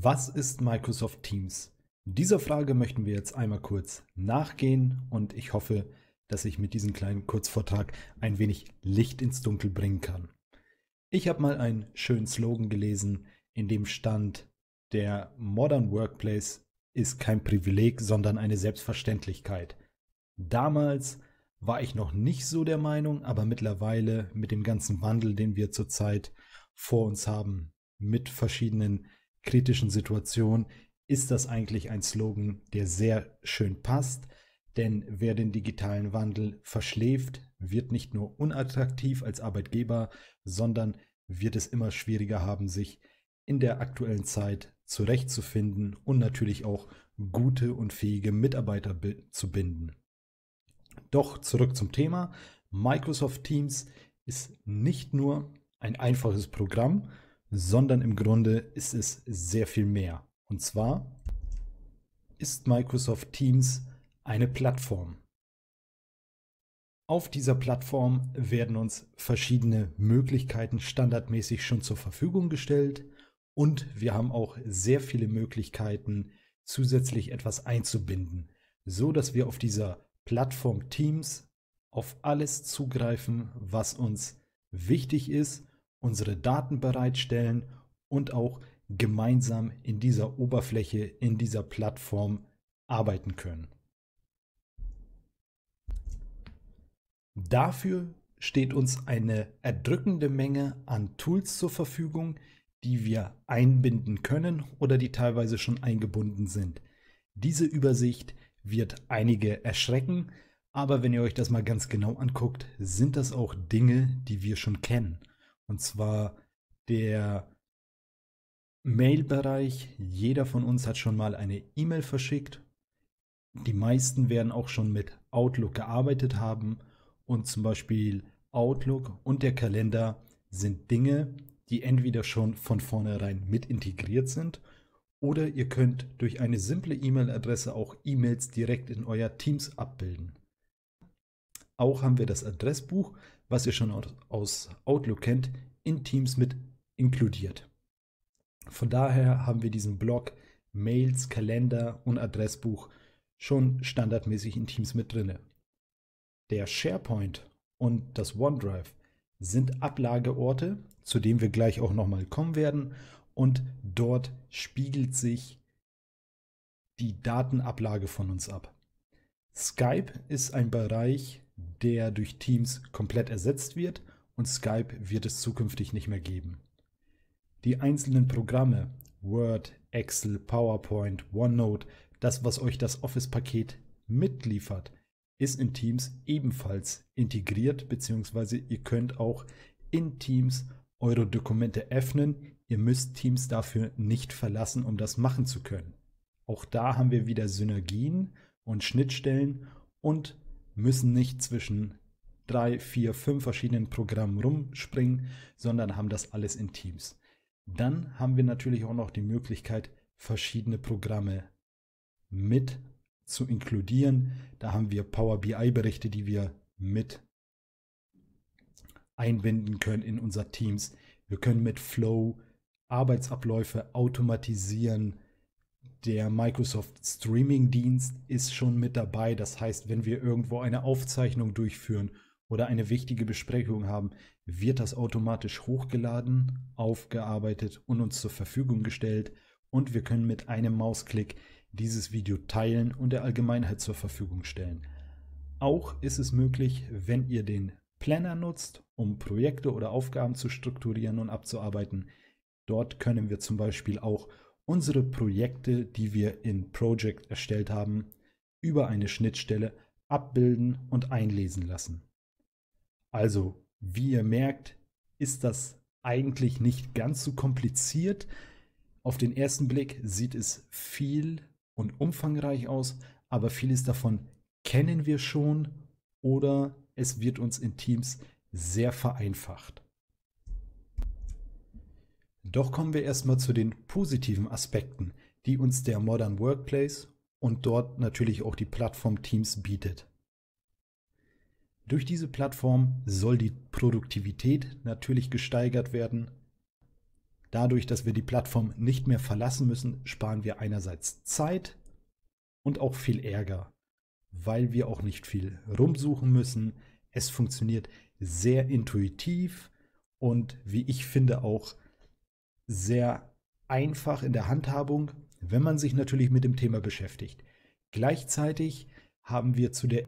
Was ist Microsoft Teams? Dieser Frage möchten wir jetzt einmal kurz nachgehen und ich hoffe, dass ich mit diesem kleinen Kurzvortrag ein wenig Licht ins Dunkel bringen kann. Ich habe mal einen schönen Slogan gelesen, in dem stand, der Modern Workplace ist kein Privileg, sondern eine Selbstverständlichkeit. Damals war ich noch nicht so der Meinung, aber mittlerweile mit dem ganzen Wandel, den wir zurzeit vor uns haben, mit verschiedenen kritischen Situation ist das eigentlich ein Slogan, der sehr schön passt. Denn wer den digitalen Wandel verschläft, wird nicht nur unattraktiv als Arbeitgeber, sondern wird es immer schwieriger haben, sich in der aktuellen Zeit zurechtzufinden und natürlich auch gute und fähige Mitarbeiter zu binden. Doch zurück zum Thema. Microsoft Teams ist nicht nur ein einfaches Programm, sondern im Grunde ist es sehr viel mehr. Und zwar ist Microsoft Teams eine Plattform. Auf dieser Plattform werden uns verschiedene Möglichkeiten standardmäßig schon zur Verfügung gestellt und wir haben auch sehr viele Möglichkeiten, zusätzlich etwas einzubinden, so dass wir auf dieser Plattform Teams auf alles zugreifen, was uns wichtig ist unsere Daten bereitstellen und auch gemeinsam in dieser Oberfläche, in dieser Plattform arbeiten können. Dafür steht uns eine erdrückende Menge an Tools zur Verfügung, die wir einbinden können oder die teilweise schon eingebunden sind. Diese Übersicht wird einige erschrecken, aber wenn ihr euch das mal ganz genau anguckt, sind das auch Dinge, die wir schon kennen. Und zwar der Mail-Bereich. Jeder von uns hat schon mal eine E-Mail verschickt. Die meisten werden auch schon mit Outlook gearbeitet haben. Und zum Beispiel Outlook und der Kalender sind Dinge, die entweder schon von vornherein mit integriert sind oder ihr könnt durch eine simple E-Mail-Adresse auch E-Mails direkt in euer Teams abbilden. Auch haben wir das Adressbuch, was ihr schon aus Outlook kennt, in Teams mit inkludiert. Von daher haben wir diesen Blog, Mails, Kalender und Adressbuch schon standardmäßig in Teams mit drin. Der SharePoint und das OneDrive sind Ablageorte, zu denen wir gleich auch nochmal kommen werden. Und dort spiegelt sich die Datenablage von uns ab. Skype ist ein Bereich, der durch Teams komplett ersetzt wird und Skype wird es zukünftig nicht mehr geben. Die einzelnen Programme Word, Excel, PowerPoint, OneNote, das, was euch das Office-Paket mitliefert, ist in Teams ebenfalls integriert, beziehungsweise ihr könnt auch in Teams eure Dokumente öffnen. Ihr müsst Teams dafür nicht verlassen, um das machen zu können. Auch da haben wir wieder Synergien und Schnittstellen und müssen nicht zwischen drei, vier, fünf verschiedenen Programmen rumspringen, sondern haben das alles in Teams. Dann haben wir natürlich auch noch die Möglichkeit, verschiedene Programme mit zu inkludieren. Da haben wir Power BI-Berichte, die wir mit einbinden können in unser Teams. Wir können mit Flow Arbeitsabläufe automatisieren der Microsoft Streaming Dienst ist schon mit dabei. Das heißt, wenn wir irgendwo eine Aufzeichnung durchführen oder eine wichtige Besprechung haben, wird das automatisch hochgeladen, aufgearbeitet und uns zur Verfügung gestellt. Und wir können mit einem Mausklick dieses Video teilen und der Allgemeinheit zur Verfügung stellen. Auch ist es möglich, wenn ihr den Planner nutzt, um Projekte oder Aufgaben zu strukturieren und abzuarbeiten. Dort können wir zum Beispiel auch unsere Projekte, die wir in Project erstellt haben, über eine Schnittstelle abbilden und einlesen lassen. Also, wie ihr merkt, ist das eigentlich nicht ganz so kompliziert. Auf den ersten Blick sieht es viel und umfangreich aus, aber vieles davon kennen wir schon oder es wird uns in Teams sehr vereinfacht. Doch kommen wir erstmal zu den positiven Aspekten, die uns der Modern Workplace und dort natürlich auch die Plattform Teams bietet. Durch diese Plattform soll die Produktivität natürlich gesteigert werden. Dadurch, dass wir die Plattform nicht mehr verlassen müssen, sparen wir einerseits Zeit und auch viel Ärger, weil wir auch nicht viel rumsuchen müssen. Es funktioniert sehr intuitiv und wie ich finde auch sehr einfach in der Handhabung, wenn man sich natürlich mit dem Thema beschäftigt. Gleichzeitig haben wir zu der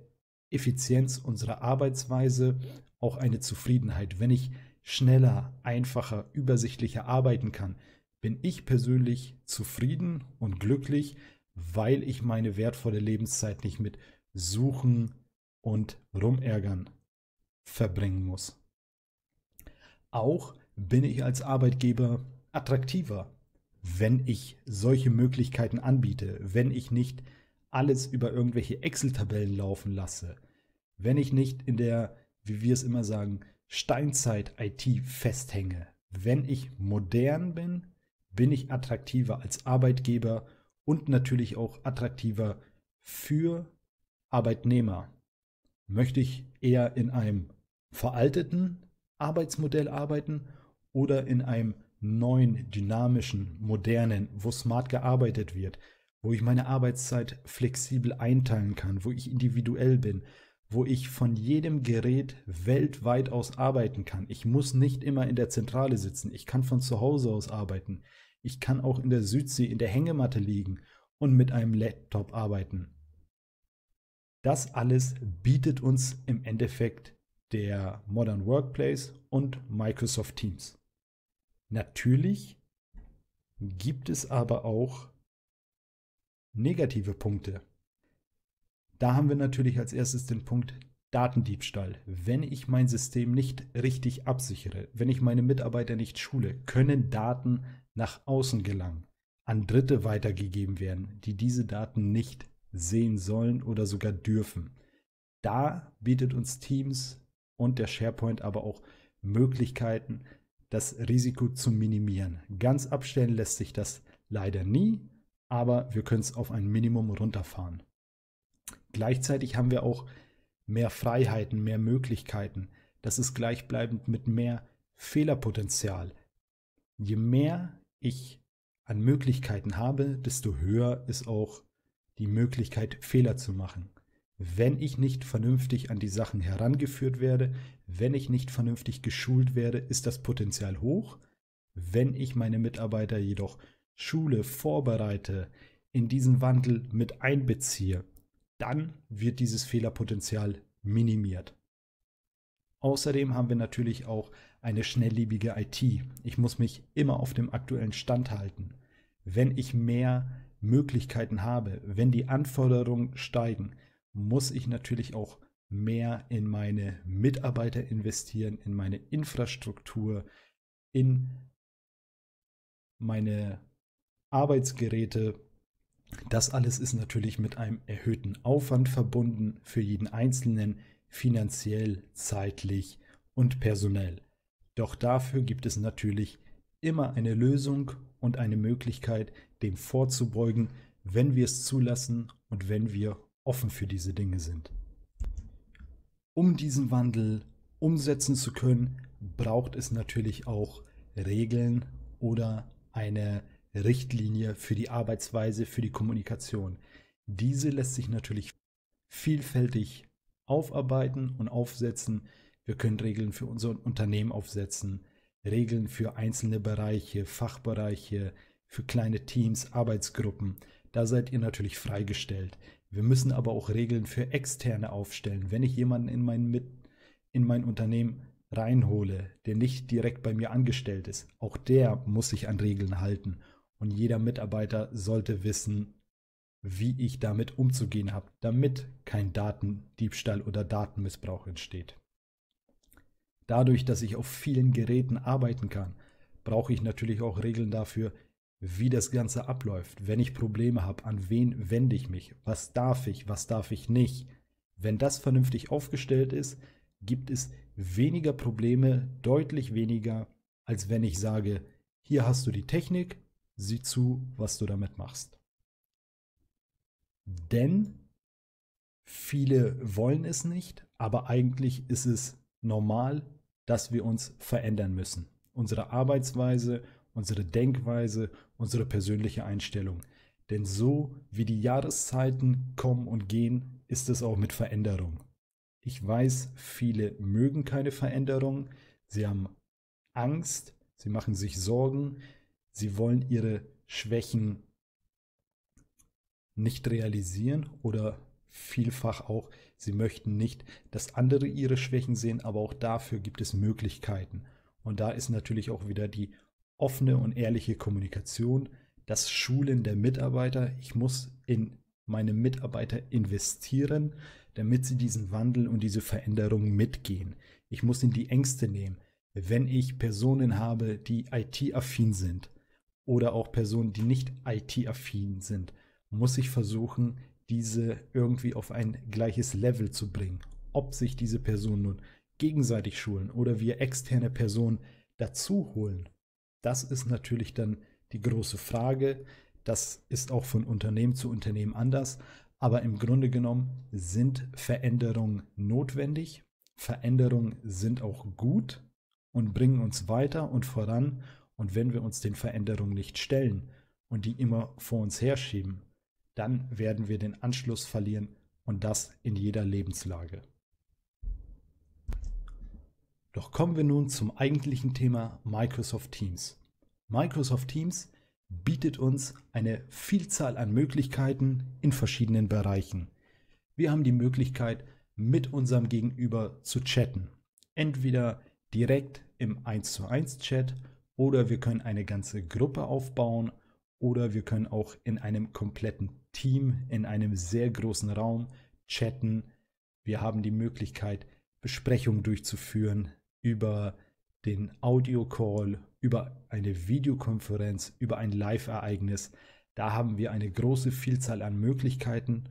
Effizienz unserer Arbeitsweise auch eine Zufriedenheit. Wenn ich schneller, einfacher, übersichtlicher arbeiten kann, bin ich persönlich zufrieden und glücklich, weil ich meine wertvolle Lebenszeit nicht mit Suchen und Rumärgern verbringen muss. Auch bin ich als Arbeitgeber attraktiver, wenn ich solche Möglichkeiten anbiete, wenn ich nicht alles über irgendwelche Excel-Tabellen laufen lasse, wenn ich nicht in der, wie wir es immer sagen, Steinzeit-IT festhänge, wenn ich modern bin, bin ich attraktiver als Arbeitgeber und natürlich auch attraktiver für Arbeitnehmer. Möchte ich eher in einem veralteten Arbeitsmodell arbeiten oder in einem neuen, dynamischen, modernen, wo smart gearbeitet wird, wo ich meine Arbeitszeit flexibel einteilen kann, wo ich individuell bin, wo ich von jedem Gerät weltweit aus arbeiten kann. Ich muss nicht immer in der Zentrale sitzen, ich kann von zu Hause aus arbeiten, ich kann auch in der Südsee in der Hängematte liegen und mit einem Laptop arbeiten. Das alles bietet uns im Endeffekt der Modern Workplace und Microsoft Teams. Natürlich gibt es aber auch negative Punkte. Da haben wir natürlich als erstes den Punkt Datendiebstahl. Wenn ich mein System nicht richtig absichere, wenn ich meine Mitarbeiter nicht schule, können Daten nach außen gelangen, an Dritte weitergegeben werden, die diese Daten nicht sehen sollen oder sogar dürfen. Da bietet uns Teams und der SharePoint aber auch Möglichkeiten, das Risiko zu minimieren. Ganz abstellen lässt sich das leider nie, aber wir können es auf ein Minimum runterfahren. Gleichzeitig haben wir auch mehr Freiheiten, mehr Möglichkeiten. Das ist gleichbleibend mit mehr Fehlerpotenzial. Je mehr ich an Möglichkeiten habe, desto höher ist auch die Möglichkeit, Fehler zu machen wenn ich nicht vernünftig an die Sachen herangeführt werde, wenn ich nicht vernünftig geschult werde, ist das Potenzial hoch. Wenn ich meine Mitarbeiter jedoch schule, vorbereite, in diesen Wandel mit einbeziehe, dann wird dieses Fehlerpotenzial minimiert. Außerdem haben wir natürlich auch eine schnelllebige IT. Ich muss mich immer auf dem aktuellen Stand halten. Wenn ich mehr Möglichkeiten habe, wenn die Anforderungen steigen, muss ich natürlich auch mehr in meine Mitarbeiter investieren, in meine Infrastruktur, in meine Arbeitsgeräte. Das alles ist natürlich mit einem erhöhten Aufwand verbunden für jeden Einzelnen, finanziell, zeitlich und personell. Doch dafür gibt es natürlich immer eine Lösung und eine Möglichkeit, dem vorzubeugen, wenn wir es zulassen und wenn wir offen für diese Dinge sind. Um diesen Wandel umsetzen zu können, braucht es natürlich auch Regeln oder eine Richtlinie für die Arbeitsweise, für die Kommunikation. Diese lässt sich natürlich vielfältig aufarbeiten und aufsetzen. Wir können Regeln für unser Unternehmen aufsetzen, Regeln für einzelne Bereiche, Fachbereiche, für kleine Teams, Arbeitsgruppen. Da seid ihr natürlich freigestellt. Wir müssen aber auch Regeln für Externe aufstellen. Wenn ich jemanden in mein, mit, in mein Unternehmen reinhole, der nicht direkt bei mir angestellt ist, auch der muss sich an Regeln halten. Und jeder Mitarbeiter sollte wissen, wie ich damit umzugehen habe, damit kein Datendiebstahl oder Datenmissbrauch entsteht. Dadurch, dass ich auf vielen Geräten arbeiten kann, brauche ich natürlich auch Regeln dafür, wie das Ganze abläuft, wenn ich Probleme habe, an wen wende ich mich, was darf ich, was darf ich nicht. Wenn das vernünftig aufgestellt ist, gibt es weniger Probleme, deutlich weniger, als wenn ich sage, hier hast du die Technik, sieh zu, was du damit machst. Denn viele wollen es nicht, aber eigentlich ist es normal, dass wir uns verändern müssen. Unsere Arbeitsweise, unsere Denkweise, unsere persönliche Einstellung. Denn so wie die Jahreszeiten kommen und gehen, ist es auch mit Veränderung. Ich weiß, viele mögen keine Veränderung, sie haben Angst, sie machen sich Sorgen, sie wollen ihre Schwächen nicht realisieren oder vielfach auch, sie möchten nicht, dass andere ihre Schwächen sehen, aber auch dafür gibt es Möglichkeiten. Und da ist natürlich auch wieder die offene und ehrliche Kommunikation, das Schulen der Mitarbeiter. Ich muss in meine Mitarbeiter investieren, damit sie diesen Wandel und diese Veränderung mitgehen. Ich muss ihnen die Ängste nehmen. Wenn ich Personen habe, die IT-affin sind oder auch Personen, die nicht IT-affin sind, muss ich versuchen, diese irgendwie auf ein gleiches Level zu bringen. Ob sich diese Personen nun gegenseitig schulen oder wir externe Personen dazu holen, das ist natürlich dann die große Frage. Das ist auch von Unternehmen zu Unternehmen anders. Aber im Grunde genommen sind Veränderungen notwendig. Veränderungen sind auch gut und bringen uns weiter und voran. Und wenn wir uns den Veränderungen nicht stellen und die immer vor uns herschieben, dann werden wir den Anschluss verlieren und das in jeder Lebenslage. Doch kommen wir nun zum eigentlichen Thema Microsoft Teams. Microsoft Teams bietet uns eine Vielzahl an Möglichkeiten in verschiedenen Bereichen. Wir haben die Möglichkeit, mit unserem Gegenüber zu chatten. Entweder direkt im 1 zu 1 Chat oder wir können eine ganze Gruppe aufbauen oder wir können auch in einem kompletten Team, in einem sehr großen Raum chatten. Wir haben die Möglichkeit, Besprechungen durchzuführen, über den Audio-Call, über eine Videokonferenz, über ein Live-Ereignis. Da haben wir eine große Vielzahl an Möglichkeiten,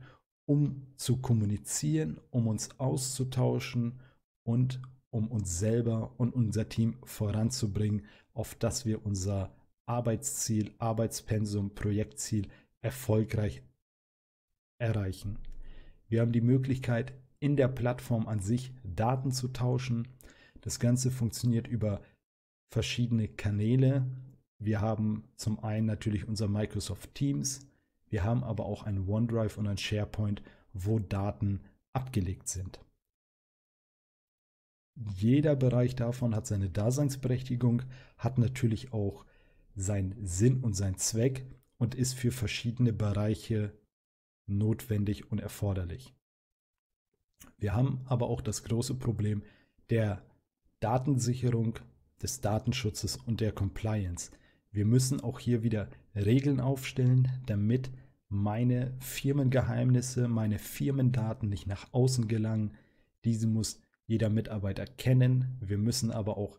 um zu kommunizieren, um uns auszutauschen und um uns selber und unser Team voranzubringen, auf das wir unser Arbeitsziel, Arbeitspensum, Projektziel erfolgreich erreichen. Wir haben die Möglichkeit, in der Plattform an sich Daten zu tauschen. Das Ganze funktioniert über verschiedene Kanäle. Wir haben zum einen natürlich unser Microsoft Teams, wir haben aber auch ein OneDrive und ein SharePoint, wo Daten abgelegt sind. Jeder Bereich davon hat seine Daseinsberechtigung, hat natürlich auch seinen Sinn und seinen Zweck und ist für verschiedene Bereiche notwendig und erforderlich. Wir haben aber auch das große Problem der Datensicherung, des Datenschutzes und der Compliance. Wir müssen auch hier wieder Regeln aufstellen, damit meine Firmengeheimnisse, meine Firmendaten nicht nach außen gelangen. Diese muss jeder Mitarbeiter kennen. Wir müssen aber auch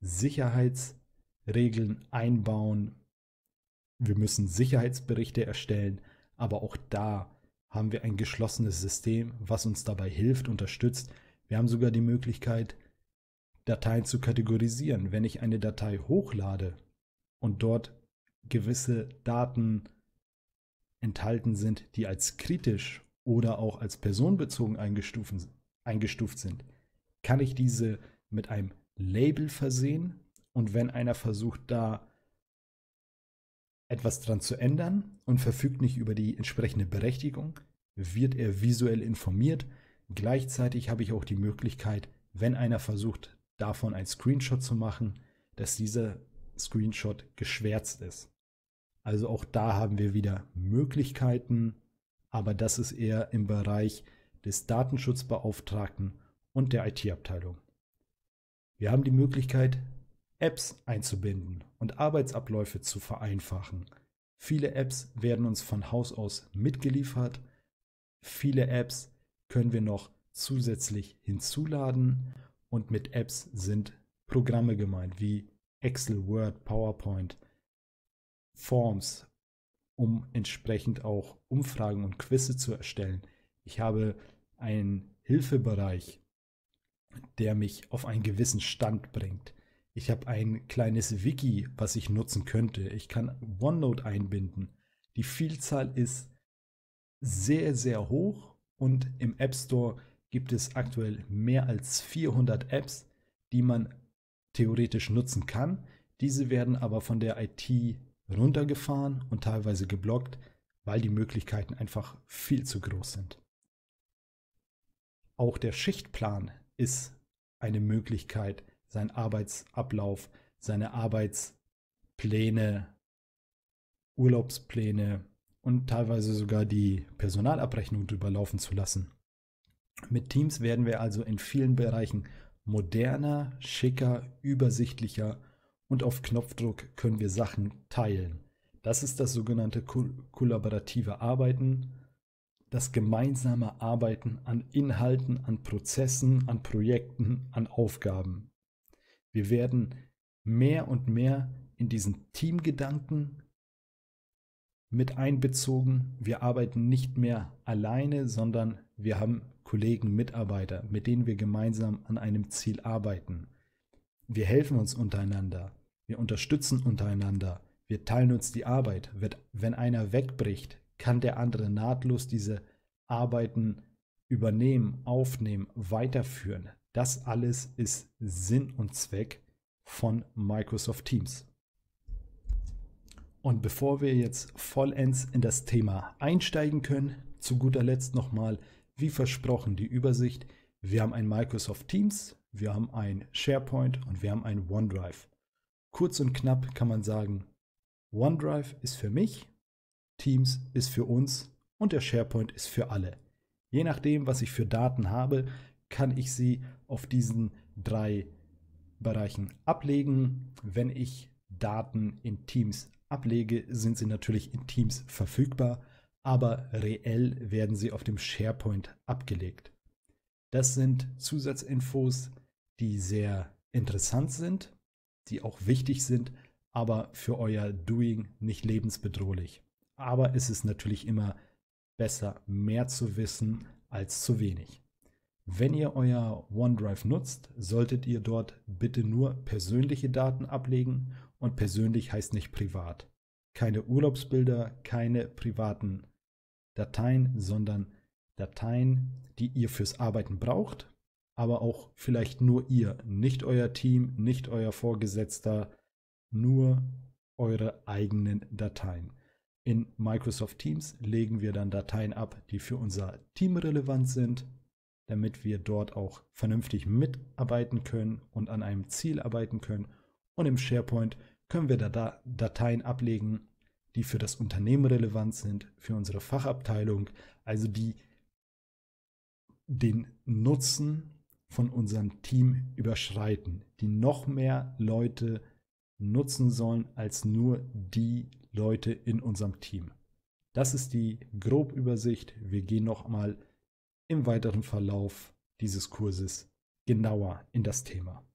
Sicherheitsregeln einbauen. Wir müssen Sicherheitsberichte erstellen. Aber auch da haben wir ein geschlossenes System, was uns dabei hilft, unterstützt. Wir haben sogar die Möglichkeit, Dateien zu kategorisieren. Wenn ich eine Datei hochlade und dort gewisse Daten enthalten sind, die als kritisch oder auch als personenbezogen eingestuft sind, kann ich diese mit einem Label versehen und wenn einer versucht, da etwas dran zu ändern und verfügt nicht über die entsprechende Berechtigung, wird er visuell informiert. Gleichzeitig habe ich auch die Möglichkeit, wenn einer versucht, davon ein Screenshot zu machen, dass dieser Screenshot geschwärzt ist. Also auch da haben wir wieder Möglichkeiten, aber das ist eher im Bereich des Datenschutzbeauftragten und der IT-Abteilung. Wir haben die Möglichkeit, Apps einzubinden und Arbeitsabläufe zu vereinfachen. Viele Apps werden uns von Haus aus mitgeliefert. Viele Apps können wir noch zusätzlich hinzuladen und mit Apps sind Programme gemeint, wie Excel, Word, PowerPoint, Forms, um entsprechend auch Umfragen und Quizze zu erstellen. Ich habe einen Hilfebereich, der mich auf einen gewissen Stand bringt. Ich habe ein kleines Wiki, was ich nutzen könnte. Ich kann OneNote einbinden. Die Vielzahl ist sehr, sehr hoch und im App Store gibt es aktuell mehr als 400 Apps, die man theoretisch nutzen kann. Diese werden aber von der IT runtergefahren und teilweise geblockt, weil die Möglichkeiten einfach viel zu groß sind. Auch der Schichtplan ist eine Möglichkeit, seinen Arbeitsablauf, seine Arbeitspläne, Urlaubspläne und teilweise sogar die Personalabrechnung drüber laufen zu lassen. Mit Teams werden wir also in vielen Bereichen moderner, schicker, übersichtlicher und auf Knopfdruck können wir Sachen teilen. Das ist das sogenannte kollaborative Arbeiten, das gemeinsame Arbeiten an Inhalten, an Prozessen, an Projekten, an Aufgaben. Wir werden mehr und mehr in diesen Teamgedanken mit einbezogen. Wir arbeiten nicht mehr alleine, sondern wir haben Kollegen, Mitarbeiter, mit denen wir gemeinsam an einem Ziel arbeiten. Wir helfen uns untereinander. Wir unterstützen untereinander. Wir teilen uns die Arbeit. Wenn einer wegbricht, kann der andere nahtlos diese Arbeiten übernehmen, aufnehmen, weiterführen. Das alles ist Sinn und Zweck von Microsoft Teams. Und bevor wir jetzt vollends in das Thema einsteigen können, zu guter Letzt nochmal wie versprochen, die Übersicht. Wir haben ein Microsoft Teams, wir haben ein SharePoint und wir haben ein OneDrive. Kurz und knapp kann man sagen, OneDrive ist für mich, Teams ist für uns und der SharePoint ist für alle. Je nachdem, was ich für Daten habe, kann ich sie auf diesen drei Bereichen ablegen. Wenn ich Daten in Teams ablege, sind sie natürlich in Teams verfügbar aber reell werden sie auf dem SharePoint abgelegt. Das sind Zusatzinfos, die sehr interessant sind, die auch wichtig sind, aber für euer Doing nicht lebensbedrohlich. Aber es ist natürlich immer besser, mehr zu wissen als zu wenig. Wenn ihr euer OneDrive nutzt, solltet ihr dort bitte nur persönliche Daten ablegen und persönlich heißt nicht privat. Keine Urlaubsbilder, keine privaten Dateien, sondern Dateien, die ihr fürs Arbeiten braucht, aber auch vielleicht nur ihr, nicht euer Team, nicht euer Vorgesetzter, nur eure eigenen Dateien. In Microsoft Teams legen wir dann Dateien ab, die für unser Team relevant sind, damit wir dort auch vernünftig mitarbeiten können und an einem Ziel arbeiten können. Und im SharePoint können wir da Dateien ablegen, die für das Unternehmen relevant sind, für unsere Fachabteilung, also die den Nutzen von unserem Team überschreiten, die noch mehr Leute nutzen sollen als nur die Leute in unserem Team. Das ist die Grobübersicht. Wir gehen nochmal im weiteren Verlauf dieses Kurses genauer in das Thema.